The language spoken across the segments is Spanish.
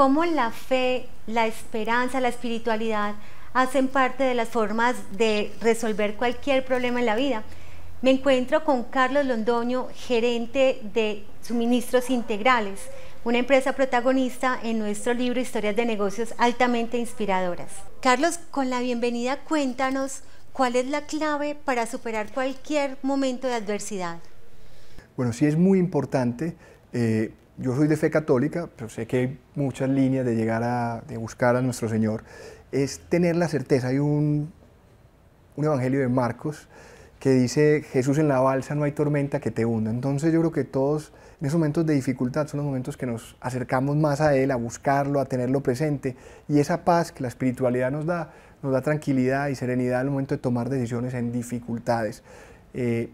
cómo la fe, la esperanza, la espiritualidad hacen parte de las formas de resolver cualquier problema en la vida. Me encuentro con Carlos Londoño, gerente de Suministros Integrales, una empresa protagonista en nuestro libro Historias de Negocios altamente inspiradoras. Carlos, con la bienvenida cuéntanos cuál es la clave para superar cualquier momento de adversidad. Bueno, sí es muy importante eh, yo soy de fe católica, pero sé que hay muchas líneas de llegar a de buscar a nuestro Señor, es tener la certeza. Hay un, un evangelio de Marcos que dice, Jesús en la balsa no hay tormenta que te hunda. Entonces yo creo que todos en esos momentos de dificultad son los momentos que nos acercamos más a Él, a buscarlo, a tenerlo presente. Y esa paz que la espiritualidad nos da, nos da tranquilidad y serenidad al momento de tomar decisiones en dificultades. Eh,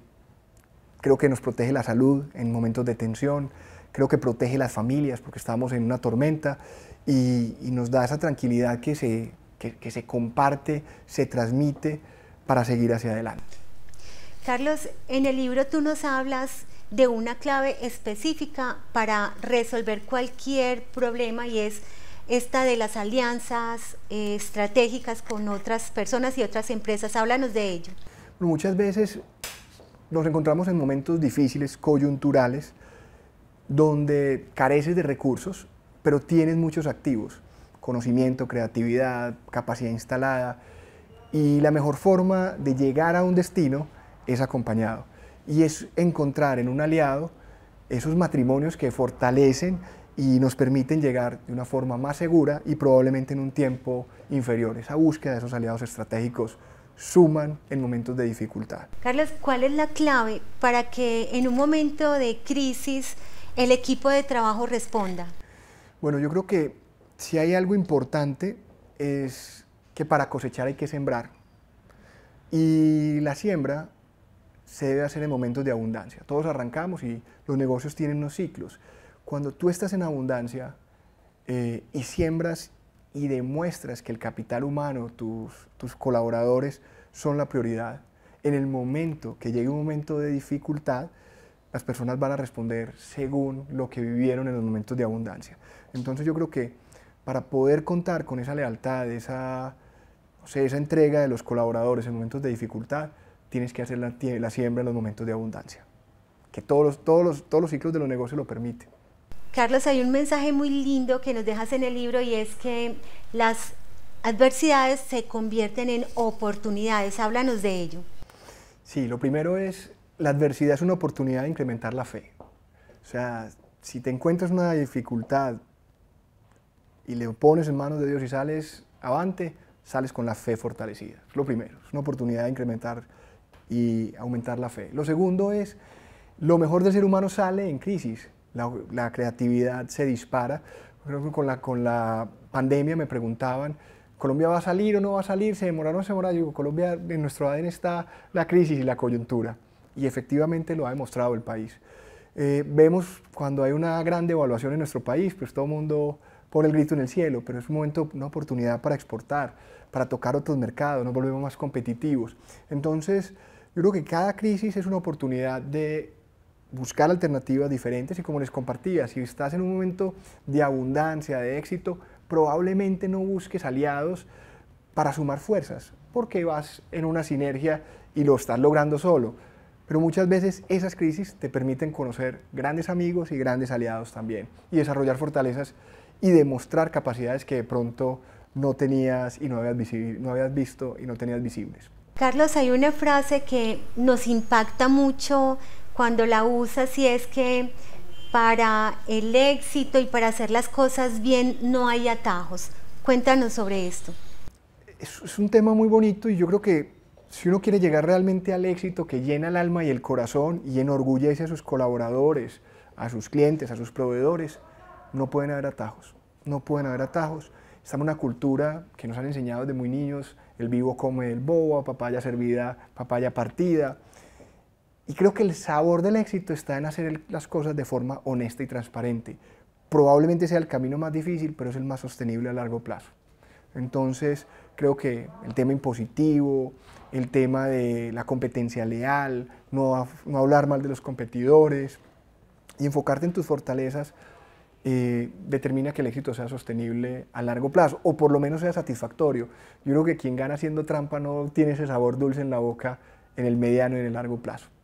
creo que nos protege la salud en momentos de tensión creo que protege las familias porque estamos en una tormenta y, nos da esa tranquilidad que se, que, se comparte, se transmite para seguir hacia adelante. Carlos, en el libro tú nos hablas de una clave específica para resolver cualquier problema y es esta de las alianzas eh, estratégicas con otras personas y otras empresas. Háblanos de ello. Muchas veces nos encontramos en momentos difíciles, coyunturales, donde careces de recursos, pero tienes muchos activos, conocimiento, creatividad, capacidad instalada, y la mejor forma de llegar a un destino es acompañado, y es encontrar en un aliado esos matrimonios que fortalecen y nos permiten llegar de una forma más segura y probablemente en un tiempo inferior. Esa búsqueda de esos aliados estratégicos suman en momentos de dificultad. Carlos, ¿cuál es la clave para que en un momento de crisis el equipo de trabajo responda? Bueno, yo creo que si hay algo importante es que para cosechar hay que sembrar. Y la siembra se debe hacer en momentos de abundancia. Todos arrancamos y los negocios tienen unos ciclos. Cuando tú estás en abundancia eh, y siembras y demuestras que el capital humano, tus, tus colaboradores, son la prioridad, en el momento que llegue un momento de dificultad, las personas van a responder según lo que vivieron en los momentos de abundancia. Entonces yo creo que para poder contar con esa lealtad, esa, esa entrega de los colaboradores en momentos de dificultad, tienes que hacer la, siembra en los momentos de abundancia, que todos todos, los, todos los ciclos de los negocios lo permiten. Carlos, hay un mensaje muy lindo que nos dejas en el libro y es que las adversidades se convierten en oportunidades. Háblanos de ello. Sí, lo primero es la adversidad es una oportunidad de incrementar la fe. O sea, si te encuentras una dificultad y le pones en manos de Dios y sales avante, sales con la fe fortalecida. Es lo primero, es una oportunidad de incrementar y aumentar la fe. Lo segundo es, lo mejor del ser humano sale en crisis, la, creatividad se dispara. Creo que con la, con la pandemia me preguntaban, ¿Colombia va a salir o no va a salir? ¿Se demora o no se demora? Yo digo, Colombia, en nuestro ADN está la crisis y la coyuntura y efectivamente lo ha demostrado el país. Eh, vemos cuando hay una gran devaluación en nuestro país, pues todo el mundo pone el grito en el cielo, pero es un momento, una oportunidad para exportar, para tocar otros mercados, nos volvemos más competitivos. Entonces, yo creo que cada crisis es una oportunidad de buscar alternativas diferentes y como les compartía, si estás en un momento de abundancia, de éxito, probablemente no busques aliados para sumar fuerzas, porque vas en una sinergia y lo estás logrando solo pero muchas veces esas crisis te permiten conocer grandes amigos y grandes aliados también y desarrollar fortalezas y demostrar capacidades que de pronto no tenías y no habías, no habías visto y no tenías visibles. Carlos, hay una frase que nos impacta mucho cuando la usas y es que para el éxito y para hacer las cosas bien no hay atajos. Cuéntanos sobre esto. es un tema muy bonito y yo creo que si uno quiere llegar realmente al éxito que llena el alma y el corazón y enorgullece a sus colaboradores, a sus clientes, a sus proveedores, no pueden haber atajos, no pueden haber atajos. Estamos en una cultura que nos han enseñado desde muy niños, el vivo come el boba, papaya servida, papaya partida. Y creo que el sabor del éxito está en hacer las cosas de forma honesta y transparente. Probablemente sea el camino más difícil, pero es el más sostenible a largo plazo. Entonces, creo que el tema impositivo, el tema de la competencia leal, no, hablar mal de los competidores y enfocarte en tus fortalezas eh, determina que el éxito sea sostenible a largo plazo o por lo menos sea satisfactorio. Yo creo que quien gana haciendo trampa no tiene ese sabor dulce en la boca en el mediano y en el largo plazo.